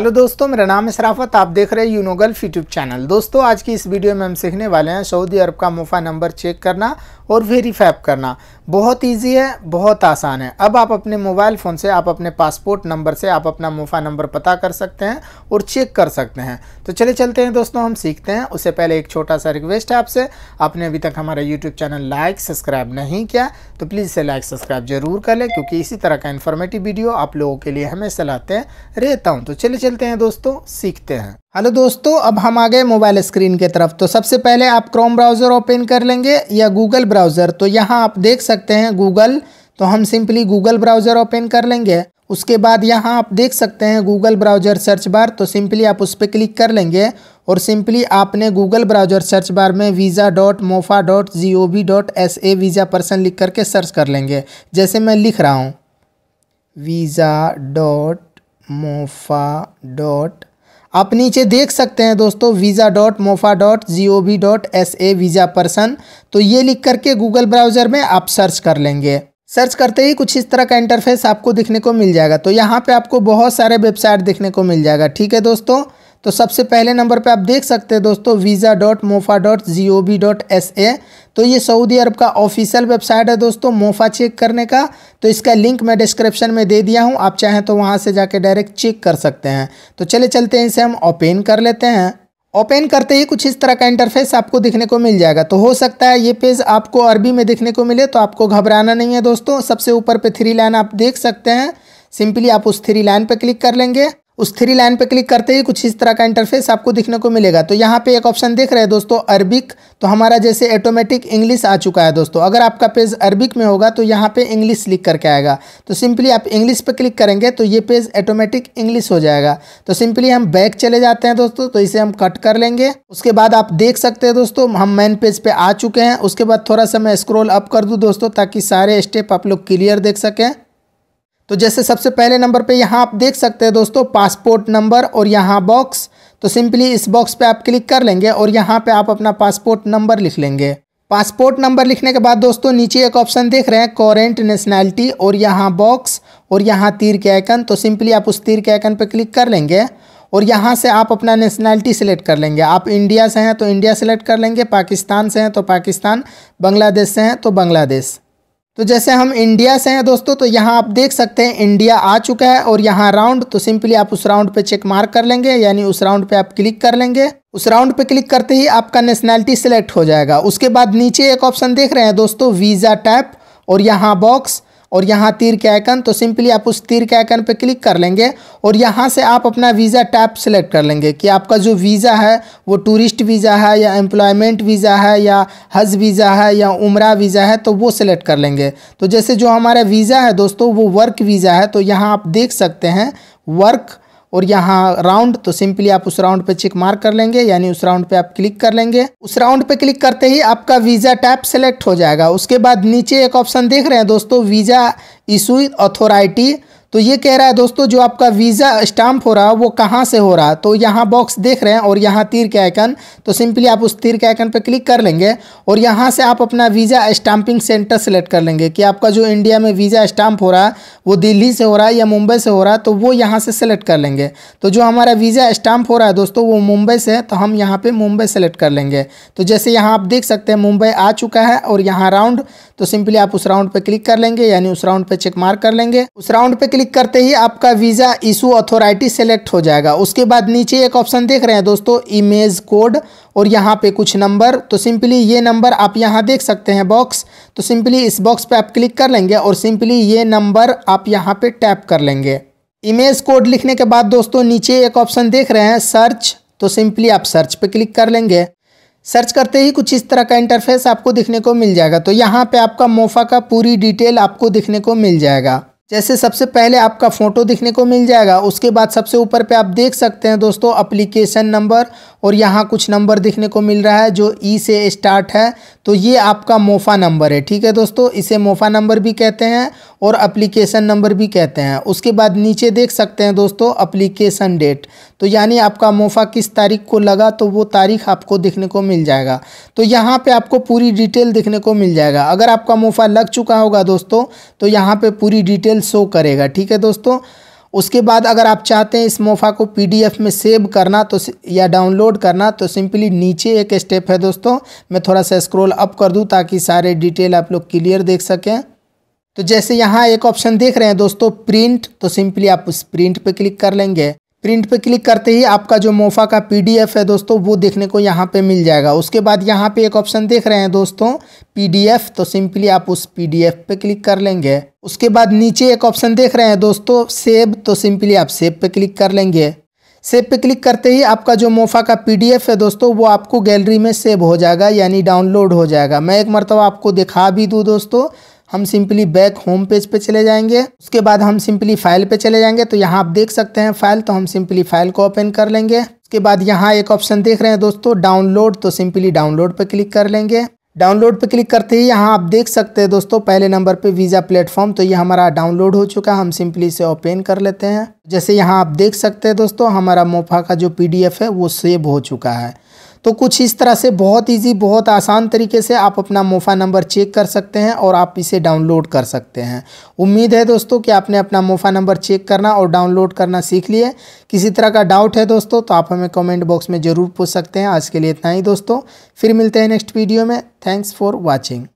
hello दोस्तों मेरा नाम है शराफत आप देख रहे हैं यूनोगल्फ यूट्यूब चैनल दोस्तों आज की इस वीडियो में हम सीखने वाले हैं सऊदी अरब का मुफा नंबर चेक करना और वेरीफाई करना बहुत इजी है बहुत आसान है अब आप अपने मोबाइल फ़ोन से आप अपने पासपोर्ट नंबर से आप अपना मुफा नंबर पता कर सकते हैं और चेक कर सकते हैं तो चले चलते हैं दोस्तों हम सीखते हैं उससे पहले एक छोटा सा रिक्वेस्ट है आपसे आपने अभी तक हमारा यूट्यूब चैनल लाइक सब्सक्राइब नहीं किया तो प्लीज़ इसे लाइक सब्सक्राइब जरूर कर लें क्योंकि इसी तरह का इन्फॉर्मेटिव वीडियो आप लोगों के लिए हमेशा लाते रहता हूँ तो चले चले चलते हैं दोस्तों सीखते हैं हेलो दोस्तों अब हम आ गए मोबाइल स्क्रीन के तरफ तो सबसे पहले आप क्रोम ब्राउज़र ओपन कर लेंगे या गूगल ब्राउज़र तो यहाँ आप देख सकते हैं गूगल तो हम सिंपली गूगल ब्राउज़र ओपन कर लेंगे उसके बाद यहाँ आप देख सकते हैं गूगल ब्राउज़र सर्च बार तो सिंपली आप उस पर क्लिक कर लेंगे और सिंपली आपने गूगल ब्राउज़र सर्च बार में visa dot mofa dot G O V dot S A visa person लिख करके सर्च कर लेंगे जैसे मैं लिख रहा हूँ वीज़ा डॉट मोफा डॉट आप नीचे देख सकते हैं दोस्तों visa dot mofa dot G O V dot S A visa person तो ये लिख करके गूगल ब्राउज़र में आप सर्च कर लेंगे सर्च करते ही कुछ इस तरह का इंटरफेस आपको दिखने को मिल जाएगा तो यहाँ पे आपको बहुत सारे वेबसाइट देखने को मिल जाएगा ठीक है दोस्तों तो सबसे पहले नंबर पे आप देख सकते हैं दोस्तों visa dot mofa dot G O V dot S A तो ये सऊदी अरब का ऑफिशियल वेबसाइट है दोस्तों मोफा चेक करने का तो इसका लिंक मैं डिस्क्रिप्शन में दे दिया हूँ आप चाहें तो वहाँ से जाके डायरेक्ट चेक कर सकते हैं तो चले चलते हैं इसे हम ओपन कर लेते हैं ओपन करते ही कुछ इस तरह का इंटरफेस आपको दिखने को मिल जाएगा तो हो सकता है ये पेज आपको अरबी में दिखने को मिले तो आपको घबराना नहीं है दोस्तों सबसे ऊपर पे थ्री लाइन आप देख सकते हैं सिंपली आप उस थ्री लाइन पे क्लिक कर लेंगे उस थ्री लाइन पे क्लिक करते ही कुछ इस तरह का इंटरफेस आपको दिखने को मिलेगा तो यहाँ पे एक ऑप्शन देख रहे हैं दोस्तों अरबिक तो हमारा जैसे ऑटोमेटिक इंग्लिश आ चुका है दोस्तों अगर आपका पेज अरबिक में होगा तो यहाँ पे इंग्लिश लिख करके आएगा तो सिंपली आप इंग्लिश पे क्लिक करेंगे तो ये पेज ऑटोमेटिक इंग्लिश हो जाएगा तो सिंपली हम बैक चले जाते हैं दोस्तों तो इसे हम कट कर लेंगे उसके बाद आप देख सकते हैं दोस्तों हम मेन पेज पर पे आ चुके हैं उसके बाद थोड़ा सा मैं स्क्रोल अप कर दूँ दोस्तों ताकि सारे स्टेप आप लोग क्लियर देख सकें तो जैसे सबसे पहले नंबर पे यहाँ आप देख सकते हैं दोस्तों पासपोर्ट नंबर और यहाँ बॉक्स तो सिंपली इस बॉक्स पे आप क्लिक कर लेंगे और यहाँ पे आप अपना पासपोर्ट नंबर लिख लेंगे पासपोर्ट नंबर लिखने के बाद दोस्तों नीचे एक ऑप्शन देख रहे हैं कॉरेंट नेशनैलिटी और यहाँ बॉक्स और यहाँ तीर के आइकन तो सिंपली आप उस तीर के आइकन पर क्लिक कर लेंगे और यहाँ से आप अपना नेशनैलिटी सेलेक्ट कर लेंगे आप इंडिया से हैं तो इंडिया सेलेक्ट कर लेंगे पाकिस्तान से हैं तो पाकिस्तान बांग्लादेश से हैं तो बांग्लादेश तो जैसे हम इंडिया से हैं दोस्तों तो यहाँ आप देख सकते हैं इंडिया आ चुका है और यहाँ राउंड तो सिंपली आप उस राउंड पे चेक मार्क कर लेंगे यानी उस राउंड पे आप क्लिक कर लेंगे उस राउंड पे क्लिक करते ही आपका नेशनैलिटी सिलेक्ट हो जाएगा उसके बाद नीचे एक ऑप्शन देख रहे हैं दोस्तों वीज़ा टैप और यहाँ बॉक्स और यहाँ तीर के आइकन तो सिंपली आप उस तीर के आइकन पर क्लिक कर लेंगे और यहाँ से आप अपना वीज़ा टैप सेलेक्ट कर लेंगे कि आपका जो वीज़ा है वो टूरिस्ट वीज़ा है या एम्प्लॉयमेंट वीज़ा है या हज वीज़ा है या उम्र वीज़ा है तो वो सिलेक्ट कर लेंगे तो जैसे जो हमारा वीज़ा है दोस्तों वो वर्क वीज़ा है तो यहाँ आप देख सकते हैं वर्क और यहाँ राउंड तो सिंपली आप उस राउंड पे चेक मार्क कर लेंगे यानी उस राउंड पे आप क्लिक कर लेंगे उस राउंड पे क्लिक करते ही आपका वीज़ा टैप सेलेक्ट हो जाएगा उसके बाद नीचे एक ऑप्शन देख रहे हैं दोस्तों वीज़ा इशू अथॉरिटी तो ये कह रहा है दोस्तों जो आपका वीज़ा स्टाम्प हो रहा है वो कहाँ से हो रहा है तो यहाँ बॉक्स देख रहे हैं और यहाँ तीर के आइकन तो सिंपली आप उस तीर के आइकन पर क्लिक कर लेंगे और यहाँ से आप अपना वीज़ा स्टाम्पिंग सेंटर सेलेक्ट कर लेंगे कि आपका जो इंडिया में वीज़ा स्टाम्प हो रहा है वो दिल्ली से हो रहा है या मुंबई से हो रहा है तो वो यहाँ से सेलेक्ट कर लेंगे तो जो हमारा वीज़ा स्टाम्प हो रहा है दोस्तों वो मुंबई से है तो हम यहाँ पर मुंबई सेलेक्ट कर लेंगे तो जैसे यहाँ आप देख सकते हैं मुंबई आ चुका है और यहाँ राउंड तो सिंपली आप उस राउंड पर क्लिक कर लेंगे यानी उस राउंड पर चेक मार्क कर लेंगे उस राउंड पर क्लिक करते ही आपका वीज़ा इशू अथॉरिटी सेलेक्ट हो जाएगा उसके बाद नीचे एक ऑप्शन देख रहे हैं दोस्तों इमेज कोड और यहाँ पे कुछ नंबर तो सिंपली ये नंबर आप यहाँ देख सकते हैं बॉक्स तो सिंपली इस बॉक्स पे आप क्लिक कर लेंगे और सिंपली ये नंबर आप यहाँ पर टैप कर लेंगे इमेज कोड लिखने के बाद दोस्तों नीचे एक ऑप्शन देख रहे हैं सर्च तो सिंपली आप सर्च पर क्लिक कर लेंगे सर्च करते ही कुछ इस तरह का इंटरफेस आपको दिखने को मिल जाएगा तो यहाँ पे आपका मोफा का पूरी डिटेल आपको दिखने को मिल जाएगा जैसे सबसे पहले आपका फ़ोटो दिखने को मिल जाएगा उसके बाद सबसे ऊपर पे आप देख सकते हैं दोस्तों अप्लीकेशन नंबर और यहाँ कुछ नंबर दिखने को मिल रहा है जो ई e से स्टार्ट है तो ये आपका मोफा नंबर है ठीक है दोस्तों इसे मोफा नंबर भी कहते हैं और अप्लीकेशन नंबर भी कहते हैं उसके बाद नीचे देख सकते हैं दोस्तों अप्लीकेशन डेट तो यानी आपका मोफा किस तारीख को लगा तो वो तारीख आपको दिखने को मिल जाएगा तो यहाँ पर आपको पूरी डिटेल दिखने को मिल जाएगा अगर आपका मोफा लग चुका होगा दोस्तों तो यहाँ पर पूरी डिटेल फाइल शो करेगा ठीक है दोस्तों उसके बाद अगर आप चाहते हैं इस मोफा को पीडीएफ में सेव करना तो या डाउनलोड करना तो सिंपली नीचे एक स्टेप है दोस्तों मैं थोड़ा सा स्क्रॉल अप कर दूं ताकि सारे डिटेल आप लोग क्लियर देख सकें तो जैसे यहाँ एक ऑप्शन देख रहे हैं दोस्तों प्रिंट तो सिंपली आप उस प्रिंट पे क्लिक कर लेंगे प्रिंट पे क्लिक करते ही आपका जो मोफा का पीडीएफ है दोस्तों वो देखने को यहाँ पे मिल जाएगा उसके बाद यहाँ पे एक ऑप्शन देख रहे हैं दोस्तों पीडीएफ तो सिंपली आप उस पीडीएफ पे क्लिक कर लेंगे उसके बाद नीचे एक ऑप्शन देख रहे हैं दोस्तों सेव तो सिंपली आप सेव पे क्लिक कर लेंगे सेव पे क्लिक करते ही आपका जो मोफा का पी है दोस्तों वो आपको गैलरी में सेव हो जाएगा यानी डाउनलोड हो जाएगा मैं एक मरतबा आपको दिखा भी दूँ दोस्तों हम सिंपली बैक होम पेज पे चले जाएंगे उसके बाद हम सिंपली फाइल पे चले जाएंगे तो यहाँ आप देख सकते हैं फाइल तो हम सिंपली फाइल को ओपन कर लेंगे उसके बाद यहाँ एक ऑप्शन देख रहे हैं दोस्तों डाउनलोड तो सिंपली डाउनलोड पे क्लिक कर लेंगे डाउनलोड पे क्लिक करते ही यहाँ आप देख सकते हैं दोस्तों पहले नंबर पे वीज़ा प्लेटफॉर्म तो ये हमारा डाउनलोड हो चुका है हम सिंपली से ओपन कर लेते हैं जैसे यहाँ आप देख सकते हैं दोस्तों हमारा मोफा का जो पीडीएफ है वो सेव हो चुका है तो कुछ इस तरह से बहुत इजी बहुत आसान तरीके से आप अपना मोफा नंबर चेक कर सकते हैं और आप इसे डाउनलोड कर सकते हैं उम्मीद है दोस्तों कि आपने अपना मोफा नंबर चेक करना और डाउनलोड करना सीख लिए किसी तरह का डाउट है दोस्तों तो आप हमें कमेंट बॉक्स में ज़रूर पूछ सकते हैं आज के लिए इतना ही दोस्तों फिर मिलते हैं नेक्स्ट वीडियो में थैंक्स फॉर वॉचिंग